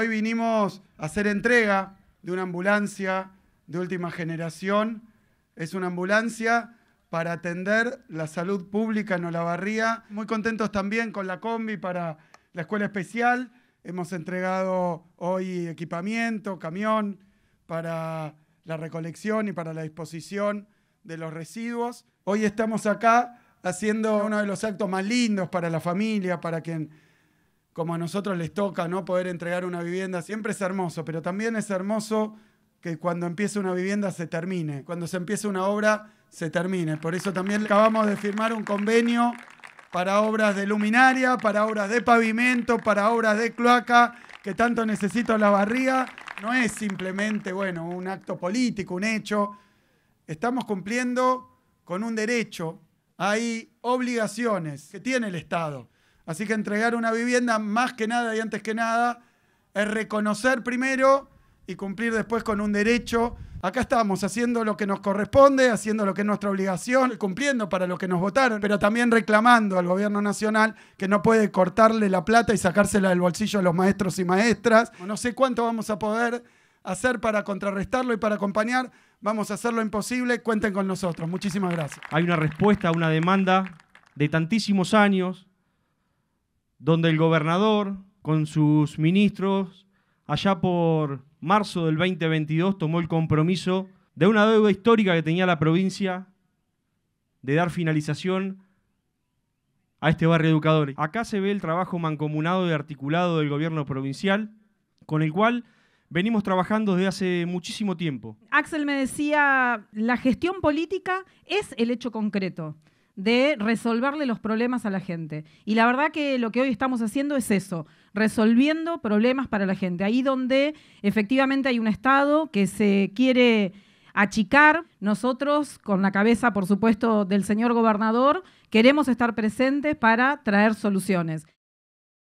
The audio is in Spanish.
Hoy vinimos a hacer entrega de una ambulancia de última generación. Es una ambulancia para atender la salud pública en Olavarría. Muy contentos también con la combi para la escuela especial. Hemos entregado hoy equipamiento, camión para la recolección y para la disposición de los residuos. Hoy estamos acá haciendo uno de los actos más lindos para la familia, para quien como a nosotros les toca, ¿no? Poder entregar una vivienda, siempre es hermoso, pero también es hermoso que cuando empiece una vivienda se termine, cuando se empiece una obra se termine. Por eso también acabamos de firmar un convenio para obras de luminaria, para obras de pavimento, para obras de cloaca, que tanto necesito la barriga. No es simplemente, bueno, un acto político, un hecho. Estamos cumpliendo con un derecho. Hay obligaciones que tiene el Estado. Así que entregar una vivienda más que nada y antes que nada es reconocer primero y cumplir después con un derecho. Acá estamos haciendo lo que nos corresponde, haciendo lo que es nuestra obligación, cumpliendo para lo que nos votaron, pero también reclamando al gobierno nacional que no puede cortarle la plata y sacársela del bolsillo a los maestros y maestras. No sé cuánto vamos a poder hacer para contrarrestarlo y para acompañar. Vamos a hacer lo imposible. Cuenten con nosotros. Muchísimas gracias. Hay una respuesta a una demanda de tantísimos años donde el gobernador con sus ministros allá por marzo del 2022 tomó el compromiso de una deuda histórica que tenía la provincia de dar finalización a este barrio educador. Acá se ve el trabajo mancomunado y articulado del gobierno provincial, con el cual venimos trabajando desde hace muchísimo tiempo. Axel me decía, la gestión política es el hecho concreto de resolverle los problemas a la gente. Y la verdad que lo que hoy estamos haciendo es eso, resolviendo problemas para la gente. Ahí donde efectivamente hay un Estado que se quiere achicar, nosotros, con la cabeza, por supuesto, del señor gobernador, queremos estar presentes para traer soluciones.